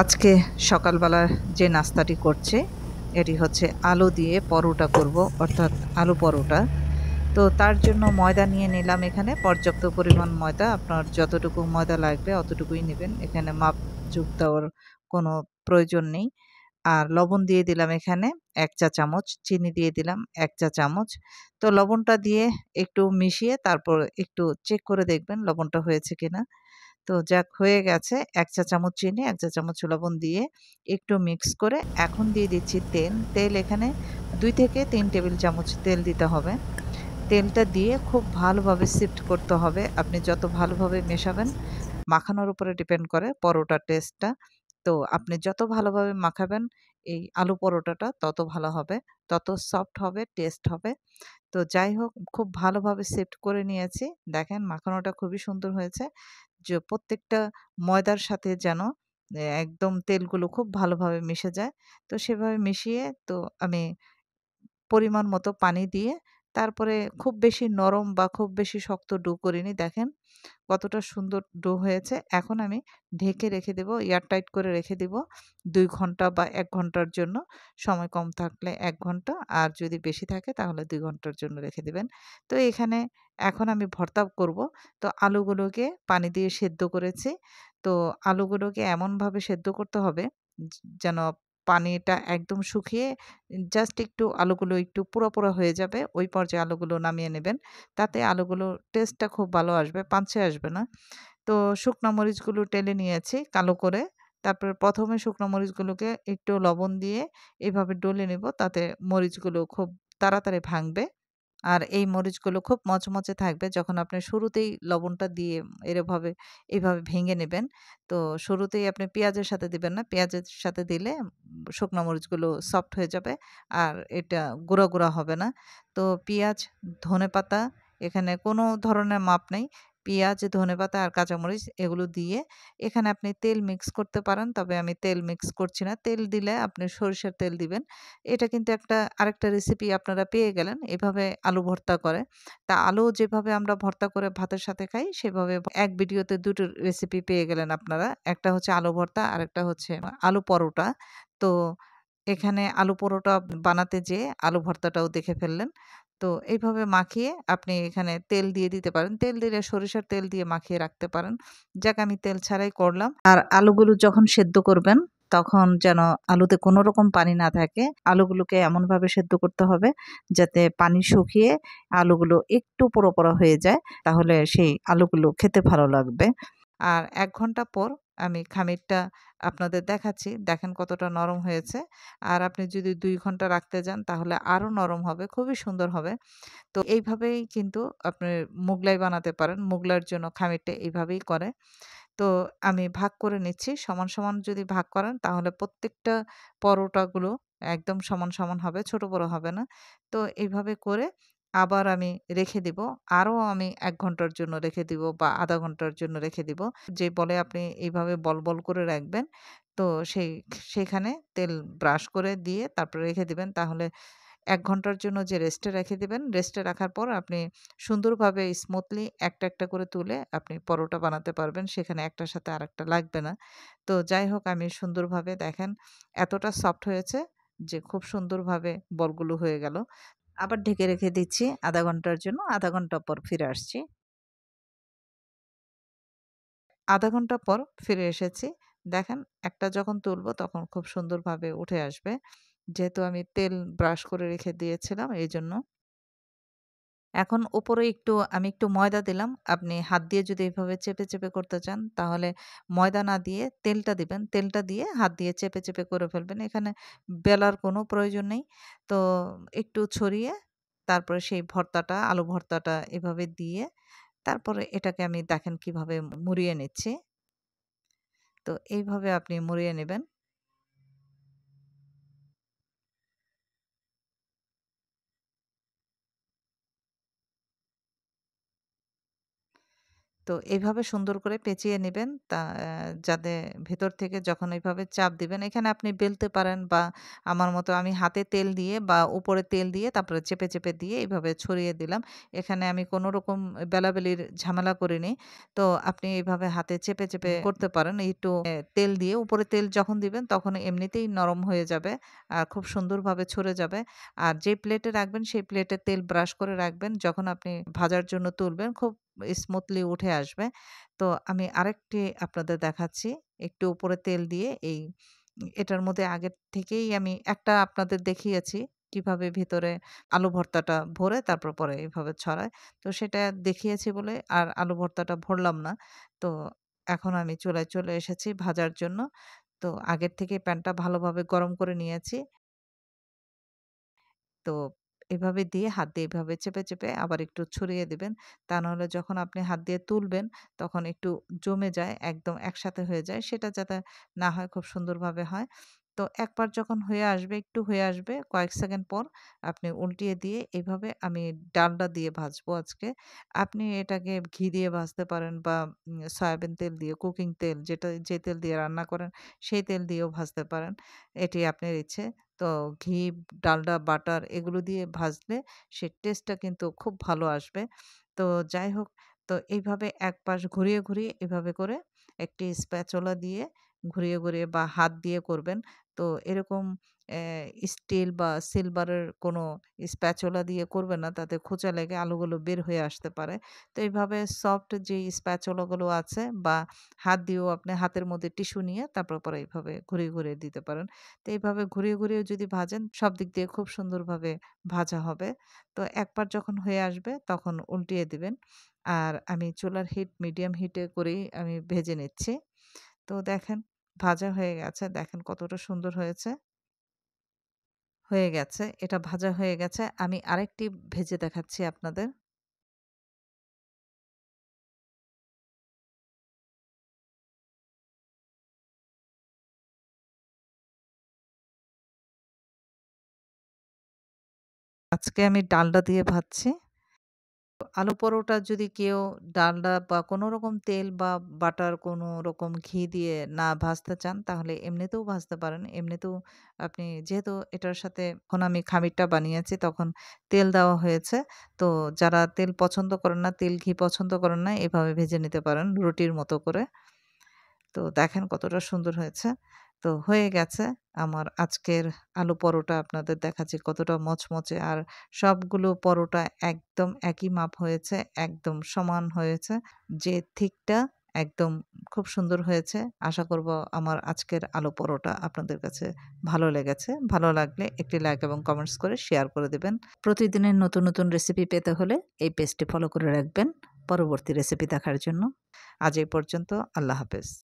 আজকে সকালবেলার যে নাস্তাটি করছে এটি হচ্ছে আলু দিয়ে পরোটা করব অর্থাৎ আলু পরোটা তো তার জন্য ময়দা নিয়ে নিলাম এখানে পর্যাপ্ত পরিমাণ ময়দা আপনার যতটুকু ময়দা লাগবে অতটুকুই নেবেন এখানে মাপ যোগ দেওয়ার কোনো প্রয়োজন নেই আর লবণ দিয়ে দিলাম এখানে এক চা চামচ চিনি দিয়ে দিলাম এক চা চামচ তো লবণটা দিয়ে একটু মিশিয়ে তারপর একটু চেক করে দেখবেন লবণটা হয়েছে কিনা না তো যাক হয়ে গেছে এক চা চামচ চিনি এক চা চামচ লবণ দিয়ে একটু মিক্স করে এখন দিয়ে দিচ্ছি তেল তেল এখানে দুই থেকে তিন টেবিল চামচ তেল দিতে হবে তেলটা দিয়ে খুব ভালোভাবে সিফট করতে হবে আপনি যত ভালোভাবে মেশাবেন মাখানোর উপরে ডিপেন্ড করে পরোটার টেস্টটা তো আপনি যত ভালোভাবে মাখাবেন এই আলু পরোটাটা তত ভালো হবে তত সফট হবে টেস্ট হবে তো যাই হোক খুব ভালোভাবে সেফট করে নিয়েছি দেখেন মাখানোটা খুবই সুন্দর হয়েছে যে প্রত্যেকটা ময়দার সাথে যেন একদম তেলগুলো খুব ভালোভাবে মিশে যায় তো সেভাবে মিশিয়ে তো আমি পরিমাণ মতো পানি দিয়ে তারপরে খুব বেশি নরম বা খুব বেশি শক্ত ডো করিনি দেখেন কতটা সুন্দর ডো হয়েছে এখন আমি ঢেকে রেখে দেব এয়ারটাইট করে রেখে দেব দুই ঘন্টা বা এক ঘন্টার জন্য সময় কম থাকলে এক ঘন্টা আর যদি বেশি থাকে তাহলে দুই ঘন্টার জন্য রেখে দেবেন তো এখানে এখন আমি ভর্তা করব তো আলুগুলোকে পানি দিয়ে সেদ্ধ করেছি তো আলুগুলোকে এমনভাবে সেদ্ধ করতে হবে যেন পানিটা একদম শুকিয়ে জাস্ট একটু আলুগুলো একটু পুরোপুরো হয়ে যাবে ওই পর্যায়ে আলুগুলো নামিয়ে নেবেন তাতে আলুগুলো টেস্টটা খুব ভালো আসবে পাঁচে আসবে না তো শুকনো মরিচগুলো টেলে নিয়েছি কালো করে তারপরে প্রথমে শুকনো মরিচগুলোকে একটু লবণ দিয়ে এভাবে ডলে নেব তাতে মরিচগুলো খুব তাড়াতাড়ি ভাঙবে আর এই মরিচগুলো খুব মচমচে থাকবে যখন আপনি শুরুতেই লবণটা দিয়ে এরভাবে এইভাবে ভেঙে নেবেন তো শুরুতেই আপনি পেঁয়াজের সাথে দিবেন না পেঁয়াজের সাথে দিলে শুকনো মরিচগুলো সফট হয়ে যাবে আর এটা গুঁড়া গুঁড়া হবে না তো পেঁয়াজ ধনে পাতা এখানে কোনো ধরনের মাপ নেই পেঁয়াজ ধনেপাতা আর কাঁচামরিচ এগুলো দিয়ে এখানে আপনি তেল মিক্স করতে পারেন তবে আমি তেল মিক্স করছি না তেল দিলে আপনি সরিষার তেল দিবেন এটা কিন্তু একটা আরেকটা রেসিপি আপনারা পেয়ে গেলেন এভাবে আলু ভর্তা করে তা আলু যেভাবে আমরা ভর্তা করে ভাতের সাথে খাই সেভাবে এক ভিডিওতে দুটো রেসিপি পেয়ে গেলেন আপনারা একটা হচ্ছে আলু ভর্তা আর একটা হচ্ছে আলু পরোটা তো এখানে আলু পরোটা বানাতে যেয়ে আলু ভর্তাটাও দেখে ফেললেন তো এইভাবে মাখিয়ে আপনি এখানে তেল দিয়ে দিতে পারেন তেল দিলে সরিষার তেল দিয়ে মাখিয়ে রাখতে পারেন যাক আমি তেল ছাড়াই করলাম আর আলুগুলো যখন সেদ্ধ করবেন তখন যেন আলুতে কোনো রকম পানি না থাকে আলুগুলোকে এমনভাবে সেদ্ধ করতে হবে যাতে পানি শুকিয়ে আলুগুলো একটু পোড়ো পোড়ো হয়ে যায় তাহলে সেই আলুগুলো খেতে ভালো লাগবে আর এক ঘন্টা পর আমি খামিরটা আপনাদের দেখাচ্ছি দেখেন কতটা নরম হয়েছে আর আপনি যদি দুই ঘন্টা রাখতে যান তাহলে আরও নরম হবে খুবই সুন্দর হবে তো এইভাবেই কিন্তু আপনি মোগলাই বানাতে পারেন মোগলার জন্য খামিরটা এইভাবেই করে তো আমি ভাগ করে নিচ্ছি সমান সমান যদি ভাগ করেন তাহলে প্রত্যেকটা পরোটাগুলো একদম সমান সমান হবে ছোট বড় হবে না তো এইভাবে করে আবার আমি রেখে দিব আরও আমি এক ঘন্টার জন্য রেখে দিব বা আধা ঘন্টার জন্য রেখে দিব যে বলে আপনি এইভাবে বল বল করে রাখবেন তো সেই সেখানে তেল ব্রাশ করে দিয়ে তারপরে রেখে দিবেন তাহলে এক ঘন্টার জন্য যে রেস্টে রেখে দেবেন রেস্টে রাখার পর আপনি সুন্দরভাবে স্মুথলি একটা একটা করে তুলে আপনি পরোটা বানাতে পারবেন সেখানে একটার সাথে আর একটা লাগবে না তো যাই হোক আমি সুন্দরভাবে দেখেন এতটা সফট হয়েছে যে খুব সুন্দরভাবে বলগুলো হয়ে গেল আবার ঢেকে রেখে দিচ্ছি আধা ঘন্টার জন্য আধা ঘন্টা পর ফিরে আসছি আধা ঘন্টা পর ফিরে এসেছি দেখেন একটা যখন তুলবো তখন খুব সুন্দরভাবে উঠে আসবে যেহেতু আমি তেল ব্রাশ করে রেখে দিয়েছিলাম এই জন্য এখন উপরে একটু আমি একটু ময়দা দিলাম আপনি হাত দিয়ে যদি এভাবে চেপে চেপে করতে চান তাহলে ময়দা না দিয়ে তেলটা দিবেন তেলটা দিয়ে হাত দিয়ে চেপে চেপে করে ফেলবেন এখানে বেলার কোনো প্রয়োজন নেই তো একটু ছড়িয়ে তারপরে সেই ভর্তাটা আলু ভর্তাটা এভাবে দিয়ে তারপরে এটাকে আমি দেখেন কিভাবে মুড়িয়ে নিচ্ছি তো এইভাবে আপনি মুড়িয়ে নেবেন তো এইভাবে সুন্দর করে পেঁচিয়ে নেবেন তা যাতে ভেতর থেকে যখন এইভাবে চাপ দিবেন এখানে আপনি বেলতে পারেন বা আমার মতো আমি হাতে তেল দিয়ে বা উপরে তেল দিয়ে তারপরে চেপে চেপে দিয়ে এইভাবে ছড়িয়ে দিলাম এখানে আমি কোনো রকম বেলাবেলির ঝামেলা করিনি তো আপনি এইভাবে হাতে চেপে চেপে করতে পারেন একটু তেল দিয়ে উপরে তেল যখন দিবেন তখন এমনিতেই নরম হয়ে যাবে আর খুব সুন্দরভাবে ছড়ে যাবে আর যে প্লেটে রাখবেন সেই প্লেটে তেল ব্রাশ করে রাখবেন যখন আপনি ভাজার জন্য তুলবেন খুব স্মুথলি উঠে আসবে তো আমি আরেকটি আপনাদের দেখাচ্ছি একটু উপরে তেল দিয়ে এই এটার মধ্যে আগের থেকেই আমি একটা আপনাদের দেখিয়েছি কিভাবে ভিতরে আলু ভর্তাটা ভরে তারপর পরে এইভাবে ছড়ায় তো সেটা দেখিয়েছি বলে আর আলু ভর্তাটা ভরলাম না তো এখন আমি চুলায় চলে এসেছি ভাজার জন্য তো আগের থেকে প্যানটা ভালোভাবে গরম করে নিয়েছি তো এভাবে দিয়ে হাত দিয়ে এভাবে চেপে চেপে আবার একটু ছড়িয়ে দেবেন তা নাহলে যখন আপনি হাত দিয়ে তুলবেন তখন একটু জমে যায় একদম একসাথে হয়ে যায় সেটা যাতে না হয় খুব সুন্দরভাবে হয় তো একবার যখন হয়ে আসবে একটু হয়ে আসবে কয়েক সেকেন্ড পর আপনি উল্টিয়ে দিয়ে এইভাবে আমি ডালটা দিয়ে ভাজবো আজকে আপনি এটাকে ঘি দিয়ে ভাজতে পারেন বা সয়াবিন তেল দিয়ে কুকিং তেল যেটা যে তেল দিয়ে রান্না করেন সেই তেল দিয়েও ভাজতে পারেন এটি আপনার ইচ্ছে তো ঘি ডালডা বাটার এগুলো দিয়ে ভাজলে সে টেস্টটা কিন্তু খুব ভালো আসবে তো যাই হোক তো এইভাবে এক পাশ ঘুরিয়ে ঘুরিয়ে এভাবে করে একটি স্প্যাচোলা দিয়ে ঘুরিয়ে ঘুরিয়ে বা হাত দিয়ে করবেন তো এরকম স্টিল বা সিলভারের কোনো স্প্যাচোলা দিয়ে করবে না তাতে খোঁচা লেগে আলুগুলো বের হয়ে আসতে পারে তো এইভাবে সফট যে স্প্যাচোলাগুলো আছে বা হাত দিয়েও আপনি হাতের মধ্যে টিস্যু নিয়ে তারপর পরে এইভাবে ঘুরিয়ে ঘুরিয়ে দিতে পারেন তো এইভাবে ঘুরিয়ে ঘুরিয়ে যদি ভাজেন সব দিক দিয়ে খুব সুন্দরভাবে ভাজা হবে তো একবার যখন হয়ে আসবে তখন উল্টিয়ে দিবেন আর আমি চুলার হিট মিডিয়াম হিটে করেই আমি ভেজে নিচ্ছি তো দেখেন ভাজা হয়ে গেছে দেখেন কতটা সুন্দর হয়েছে হয়ে গেছে এটা ভাজা হয়ে গেছে আমি আরেকটি ভেজে দেখাচ্ছি আপনাদের আজকে আমি ডালটা দিয়ে ভাজছি আলু পরোটা যদি কেউ ডালডা বা কোনো রকম তেল বা বাটার কোনো রকম ঘি দিয়ে না ভাজতে চান তাহলে এমনিতেও ভাজতে পারেন এমনিতেও আপনি যেহেতু এটার সাথে এখন আমি খামিরটা বানিয়েছি তখন তেল দেওয়া হয়েছে তো যারা তেল পছন্দ করেন না তেল ঘি পছন্দ করেন না এভাবে ভেজে নিতে পারেন রুটির মতো করে তো দেখেন কতটা সুন্দর হয়েছে তো হয়ে গেছে আমার আজকের আলু পরোটা আপনাদের দেখাচ্ছি কতটা মচমচে আর সবগুলো পরোটা একদম একই মাপ হয়েছে একদম সমান হয়েছে যে থিকটা একদম খুব সুন্দর হয়েছে আশা করব আমার আজকের আলু পরোটা আপনাদের কাছে ভালো লেগেছে ভালো লাগলে একটি লাইক এবং কমেন্টস করে শেয়ার করে দেবেন প্রতিদিনের নতুন নতুন রেসিপি পেতে হলে এই পেজটি ফলো করে রাখবেন পরবর্তী রেসিপি দেখার জন্য আজ এই পর্যন্ত আল্লাহ হাফেজ